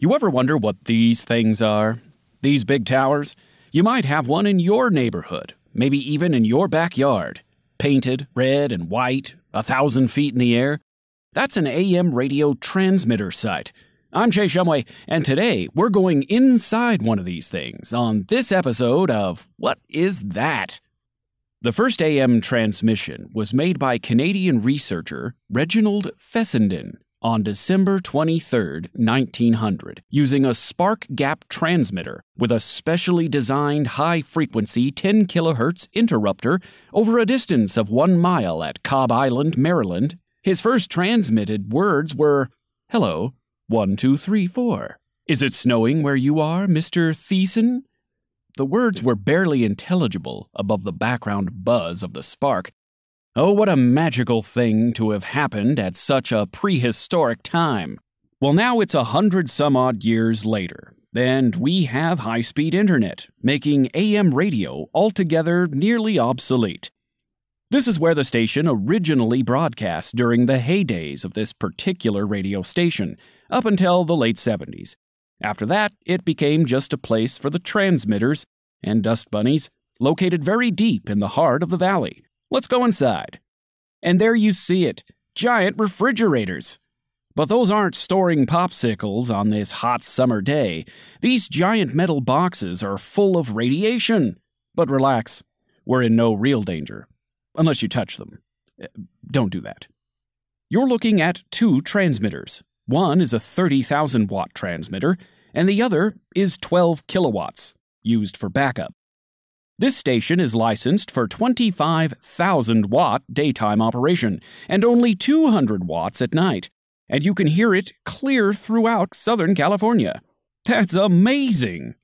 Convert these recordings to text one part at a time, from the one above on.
You ever wonder what these things are? These big towers? You might have one in your neighborhood, maybe even in your backyard. Painted red and white, a thousand feet in the air. That's an AM radio transmitter site. I'm Jay Shumway, and today we're going inside one of these things on this episode of What Is That? The first AM transmission was made by Canadian researcher Reginald Fessenden on December 23, 1900, using a spark gap transmitter with a specially designed high frequency 10 kilohertz interrupter over a distance of one mile at Cobb Island, Maryland. His first transmitted words were, Hello, 1234. Is it snowing where you are, Mr. Thiessen? The words were barely intelligible above the background buzz of the spark, Oh, what a magical thing to have happened at such a prehistoric time. Well, now it's a hundred some odd years later, and we have high speed internet, making AM radio altogether nearly obsolete. This is where the station originally broadcast during the heydays of this particular radio station, up until the late 70s. After that, it became just a place for the transmitters and dust bunnies located very deep in the heart of the valley. Let's go inside. And there you see it giant refrigerators. But those aren't storing popsicles on this hot summer day. These giant metal boxes are full of radiation. But relax, we're in no real danger. Unless you touch them. Eh, don't do that. You're looking at two transmitters. One is a 30,000 watt transmitter, and the other is 12 kilowatts, used for backup. This station is licensed for 25,000 watt daytime operation and only 200 watts at night, and you can hear it clear throughout Southern California. That's amazing!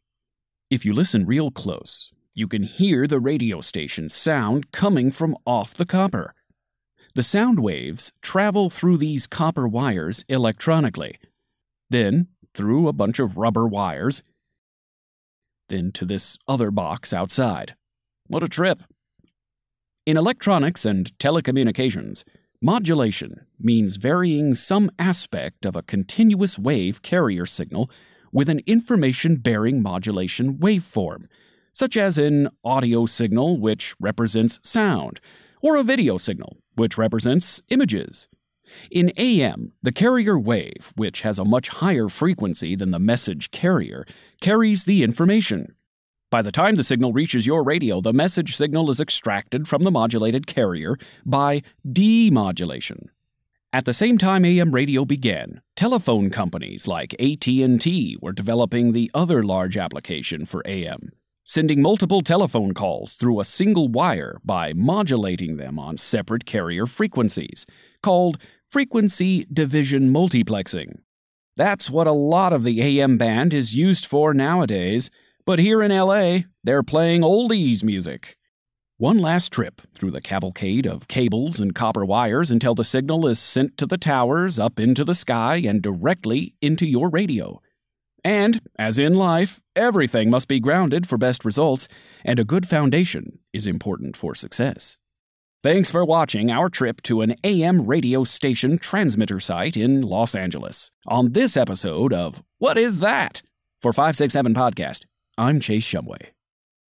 If you listen real close, you can hear the radio station's sound coming from off the copper. The sound waves travel through these copper wires electronically. Then, through a bunch of rubber wires, into this other box outside. What a trip! In electronics and telecommunications, modulation means varying some aspect of a continuous wave carrier signal with an information bearing modulation waveform, such as an audio signal, which represents sound, or a video signal, which represents images. In AM, the carrier wave, which has a much higher frequency than the message carrier, carries the information. By the time the signal reaches your radio, the message signal is extracted from the modulated carrier by demodulation. At the same time AM radio began, telephone companies like AT&T were developing the other large application for AM, sending multiple telephone calls through a single wire by modulating them on separate carrier frequencies, called frequency division multiplexing. That's what a lot of the AM band is used for nowadays, but here in LA, they're playing oldies music. One last trip through the cavalcade of cables and copper wires until the signal is sent to the towers, up into the sky, and directly into your radio. And, as in life, everything must be grounded for best results, and a good foundation is important for success. Thanks for watching our trip to an AM radio station transmitter site in Los Angeles. On this episode of What Is That? For 567 Podcast, I'm Chase Shumway.